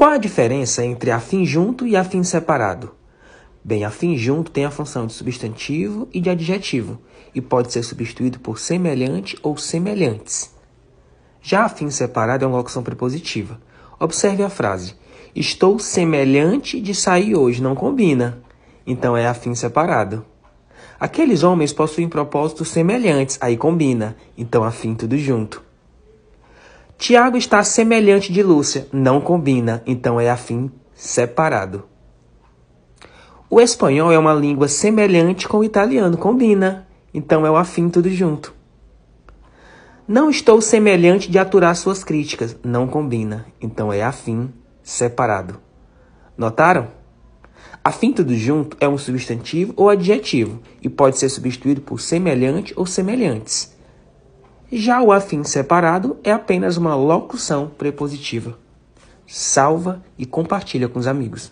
Qual a diferença entre afim junto e afim separado? Bem, afim junto tem a função de substantivo e de adjetivo e pode ser substituído por semelhante ou semelhantes. Já afim separado é uma locução prepositiva. Observe a frase: Estou semelhante de sair hoje, não combina. Então é afim separado. Aqueles homens possuem propósitos semelhantes, aí combina. Então afim tudo junto. Tiago está semelhante de Lúcia, não combina, então é afim separado. O espanhol é uma língua semelhante com o italiano, combina, então é o afim tudo junto. Não estou semelhante de aturar suas críticas, não combina, então é afim separado. Notaram? Afim tudo junto é um substantivo ou adjetivo e pode ser substituído por semelhante ou semelhantes. Já o afim separado é apenas uma locução prepositiva. Salva e compartilha com os amigos.